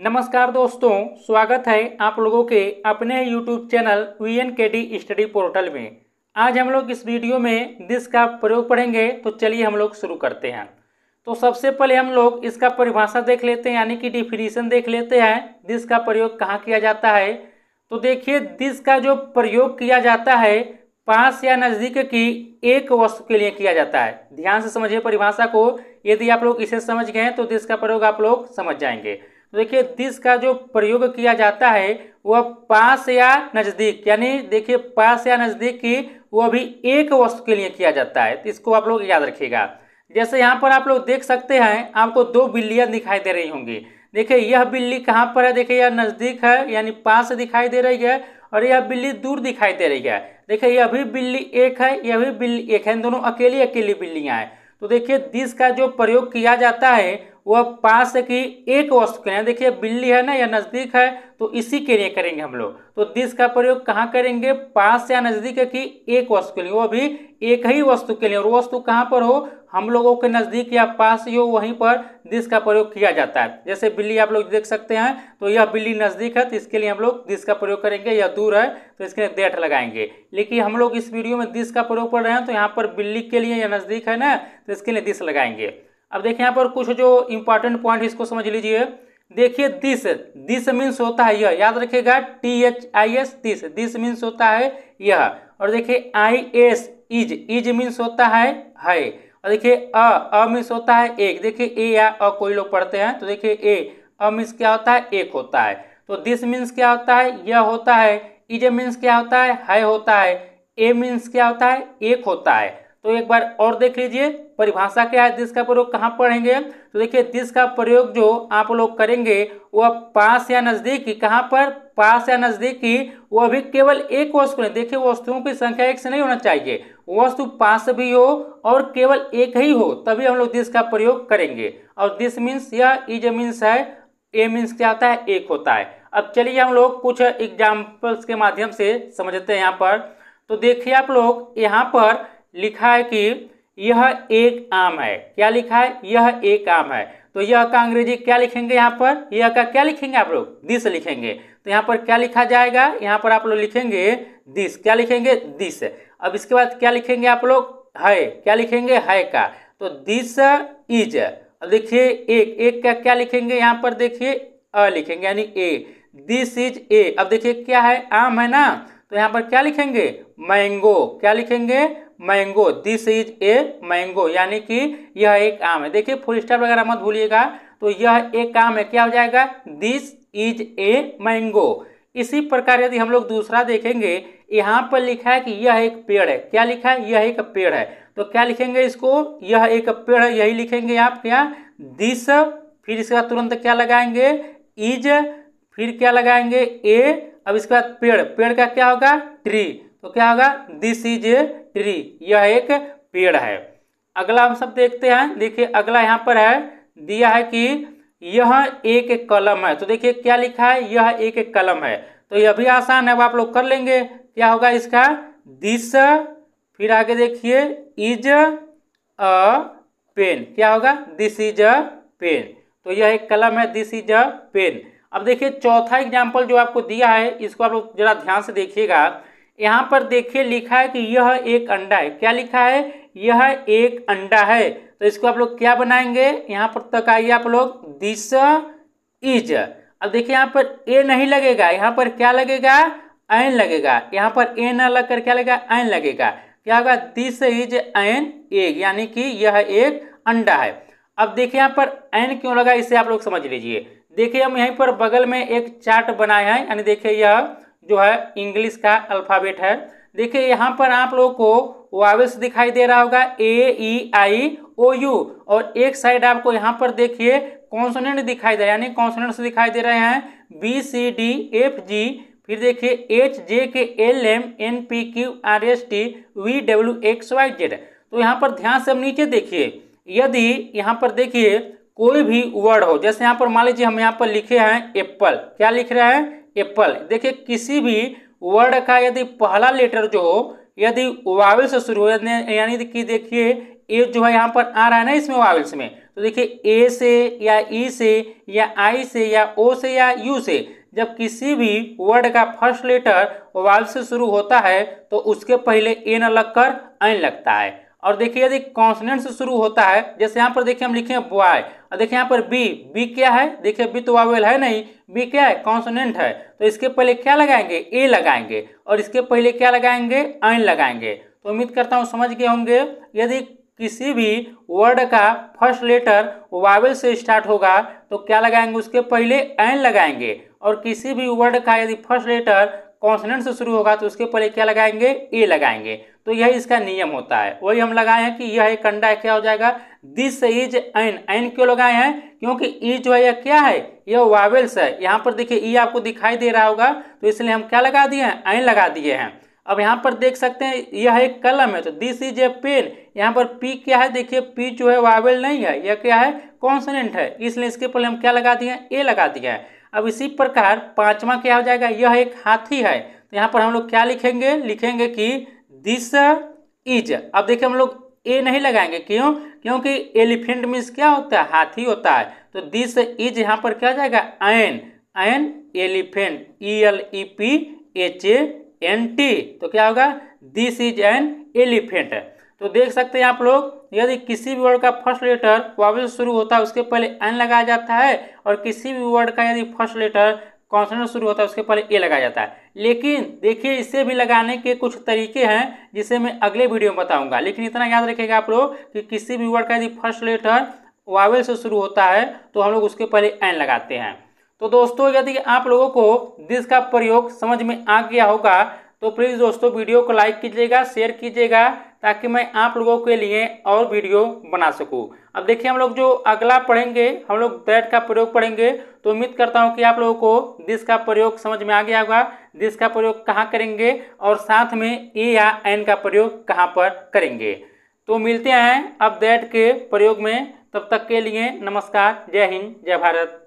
नमस्कार दोस्तों स्वागत है आप लोगों के अपने YouTube channel V N K D study portal में आज हम लोग इस वीडियो में दिस का प्रयोग पढ़ेंगे तो चलिए हम लोग शुरू करते हैं तो सबसे पहले हम लोग इसका परिभाषा देख लेते हैं यानी कि डिफिनीशन देख लेते हैं दिस का प्रयोग कहाँ किया जाता है तो देखिए दिस का जो प्रयोग किया जाता है पास या नज़दीक की एक वस्तु के लिए किया जाता है ध्यान से समझिए परिभाषा को यदि आप लोग इसे समझ गए तो दिस का प्रयोग आप लोग समझ जाएंगे देखिए दिस का जो प्रयोग किया जाता है वह पास या नज़दीक यानी देखिए पास या नज़दीक की वह भी एक वस्तु के लिए किया जाता है तो इसको आप लोग याद रखिएगा जैसे यहाँ पर आप लोग देख सकते हैं आपको दो बिल्लियाँ दिखाई दे रही होंगी देखिए यह बिल्ली कहाँ पर है देखिए यह नज़दीक है यानी पास दिखाई दे रही है और यह बिल्ली दूर दिखाई दे रही है देखिए यह भी बिल्ली एक है यह भी बिल्ली एक है दोनों अकेली अकेली बिल्लियाँ हैं तो देखिए दिस का जो प्रयोग किया जाता है वह पास से एक वस्तु के यहाँ देखिए बिल्ली है ना या नज़दीक है तो इसी के लिए करेंगे हम लोग तो दिस का प्रयोग कहाँ करेंगे पास या नज़दीक है कि एक वस्तु के लिए वो भी एक ही वस्तु के लिए और वस्तु कहाँ पर हो हम लोगों के नज़दीक या पास ही हो वहीं पर दिस का प्रयोग किया जाता है जैसे बिल्ली आप लोग देख सकते हैं तो यह बिल्ली नज़दीक है तो इसके लिए हम लोग दिस का प्रयोग करेंगे या दूर है तो इसके लिए देठ लगाएंगे लेकिन हम लोग इस वीडियो में दिस का प्रयोग पढ़ रहे हैं तो यहाँ पर बिल्ली के लिए या नज़दीक है ना तो इसके लिए दिस लगाएंगे अब देखिए यहाँ पर कुछ जो इंपॉर्टेंट पॉइंट इसको समझ लीजिए देखिए दिस दिस मीन्स होता है यह याद रखिएगा T H I S this this means होता है यह और देखिए I S is is means होता है है और देखिए अ अ मीन्स होता है एक देखिए ए या अ कोई लोग पढ़ते हैं तो देखिए ए अ मीन्स क्या होता है एक होता है तो दिस मीन्स क्या होता है यह होता है इज मीन्स क्या होता है है होता है ए मीन्स क्या होता है एक होता है तो एक बार और देख लीजिए परिभाषा क्या है दिस का प्रयोग कहाँ पढ़ेंगे तो देखिए दिस का प्रयोग जो आप लोग करेंगे वह पास या नज़दीकी कहाँ पर पास या नज़दीकी वह भी केवल एक वस्तु नहीं देखिए वस्तुओं की संख्या एक से नहीं होना चाहिए वस्तु पास भी हो और केवल एक ही हो तभी हम लोग दिस का प्रयोग करेंगे और दिस मीन्स यह इज मीन्स है ए मीन्स क्या होता है एक होता है अब चलिए हम लोग कुछ एग्जाम्पल्स के माध्यम से समझते हैं यहाँ पर तो देखिए आप लोग यहाँ पर लिखा है कि यह एक आम है क्या लिखा है यह एक आम है तो यह का अंग्रेजी क्या लिखेंगे यहाँ पर यह का क्या लिखेंगे आप लोग दिस लिखेंगे तो यहाँ पर क्या लिखा जाएगा यहाँ पर आप लोग लिखेंगे दिस क्या लिखेंगे दिस अब इसके बाद क्या लिखेंगे आप लोग है क्या लिखेंगे है का तो दिस इज अब देखिए एक एक का क्या लिखेंगे यहाँ पर देखिए अ लिखेंगे यानी ए दिस इज ए अब देखिए क्या है आम है ना तो यहाँ पर क्या लिखेंगे मैंगो क्या लिखेंगे mango this is a mango यानी कि यह एक आम है देखिए फुल स्टॉप वगैरह मत भूलिएगा तो यह एक आम है क्या हो जाएगा दिस इज ए मैंगो इसी प्रकार यदि हम लोग दूसरा देखेंगे यहाँ पर लिखा है कि यह एक पेड़ है क्या लिखा है यह एक पेड़ है तो क्या लिखेंगे इसको यह एक पेड़ है यही लिखेंगे आप क्या दिस फिर इसका तुरंत क्या लगाएंगे इज फिर क्या लगाएंगे ए अब इसके बाद पेड़ पेड़ का क्या होगा ट्री तो क्या होगा दिस इज ए ट्री यह एक पेड़ है अगला हम सब देखते हैं देखिए अगला यहाँ पर है दिया है कि यह एक कलम है तो देखिए क्या लिखा है यह एक कलम है तो यह भी आसान है अब आप लोग कर लेंगे क्या होगा इसका दिस फिर आगे देखिए इज अ पेन क्या होगा दिस इज अ पेन तो यह एक कलम है दिस इज अ पेन अब देखिए चौथा एग्जाम्पल जो आपको दिया है इसको आप लोग जरा ध्यान से देखिएगा यहाँ पर देखिए लिखा है कि यह एक अंडा है क्या लिखा है यह एक अंडा है तो इसको आप लोग क्या बनाएंगे यहाँ पर तक आइए आप लोग दिस इज अब देखिए यहाँ पर ए नहीं लगेगा यहाँ पर क्या लगेगा एन लगेगा यहाँ पर ए न लगकर क्या लगेगा एन लगेगा क्या होगा दिस इज एन एग यानी कि यह एक अंडा है अब देखिए यहाँ पर एन क्यों लगा इसे आप लोग समझ लीजिए देखिए हम यहीं पर बगल में एक चार्ट बनाए हैं यानी देखिए यह जो है इंग्लिश का अल्फ़ाबेट है देखिए यहाँ पर आप लोगों को वावेस दिखाई दे रहा होगा ए ई आई ओ यू और एक साइड आपको यहाँ पर देखिए कॉन्सोनेंट दिखाई दे यानी कॉन्सोनेंट्स दिखाई दे रहे हैं B C D F G फिर देखिए H J K L M N P Q R S T V W X Y Z तो यहाँ पर ध्यान से हम नीचे देखिए यदि यहाँ पर देखिए कोई भी वर्ड हो जैसे यहाँ पर मान लीजिए हम यहाँ पर लिखे हैं एप्पल क्या लिख रहे हैं एप्पल देखिए किसी भी वर्ड का यदि पहला लेटर जो हो यदि वावल से शुरू हो यानी कि देखिए ए जो है यहाँ पर आ रहा है ना इसमें वाविल्स में तो देखिए ए से या ई से या आई से या ओ से या यू से जब किसी भी वर्ड का फर्स्ट लेटर वावल से शुरू होता है तो उसके पहले ए न लगकर ऐन लगता है और देखिए यदि कॉन्सनेंट से शुरू होता है जैसे यहाँ पर देखिए हम लिखे बॉय और देखिए यहाँ पर बी बी क्या है देखिए बी तो वावेल है नहीं बी क्या है कॉन्सनेंट है तो इसके पहले क्या लगाएंगे ए लगाएंगे और इसके पहले क्या लगाएंगे आइन लगाएंगे तो उम्मीद करता हूँ समझ गए होंगे यदि किसी भी वर्ड का फर्स्ट लेटर वावेल से स्टार्ट होगा तो क्या लगाएंगे उसके पहले एन लगाएंगे और किसी भी वर्ड का यदि फर्स्ट लेटर कॉन्सनेंट से शुरू होगा तो उसके पहले क्या लगाएंगे ए लगाएंगे तो यह इसका नियम होता है वही हम लगाए हैं कि यह एक अंडा क्या हो जाएगा दिस इज एन एन क्यों लगाए हैं क्योंकि ई e जो है यह क्या है यह वावेल्स है यहाँ पर देखिए ई e आपको दिखाई दे रहा होगा तो इसलिए हम क्या लगा दिए हैं एन लगा दिए हैं अब यहाँ पर देख सकते हैं यह एक कलम है तो दिस इज ए पेन यहाँ पर पी क्या है देखिए पी जो है वावेल नहीं है यह क्या है कॉन्सनेंट है इसलिए इसके पहले हम क्या लगा दिए हैं ए लगा दिए हैं अब इसी प्रकार पांचवा क्या हो जाएगा यह एक हाथी है तो यहाँ पर हम लोग क्या लिखेंगे लिखेंगे कि दिस इज अब देखिए हम लोग ए नहीं लगाएंगे क्यों क्योंकि एलिफेंट मीन्स क्या होता है हाथी होता है तो दिस इज यहाँ पर क्या जाएगा an an elephant E L E P H A N T तो क्या होगा दिस इज एन एलिफेंट तो देख सकते हैं आप लोग यदि किसी भी वर्ड का फर्स्ट लेटर वॉवल से शुरू होता है उसके पहले एन लगाया जाता है और किसी भी वर्ड का यदि फर्स्ट लेटर कॉन्सनेंट शुरू होता है उसके पहले ए लगाया जाता है लेकिन देखिए इसे भी लगाने के कुछ तरीके हैं जिसे मैं अगले वीडियो में बताऊंगा लेकिन इतना याद रखेगा आप लोग कि किसी भी वर्ड का यदि फर्स्ट लेटर वावेल से शुरू होता है तो हम लोग उसके पहले एन लगाते हैं तो दोस्तों यदि आप लोगों को दिस का प्रयोग समझ में आ गया होगा तो प्लीज़ दोस्तों वीडियो को लाइक कीजिएगा शेयर कीजिएगा ताकि मैं आप लोगों के लिए और वीडियो बना सकूँ अब देखिए हम लोग जो अगला पढ़ेंगे हम लोग दैट का प्रयोग पढ़ेंगे तो उम्मीद करता हूँ कि आप लोगों को दिस का प्रयोग समझ में आ गया होगा दिस का प्रयोग कहाँ करेंगे और साथ में ए e या एन का प्रयोग कहाँ पर करेंगे तो मिलते हैं अब दैट के प्रयोग में तब तक के लिए नमस्कार जय हिंद जय भारत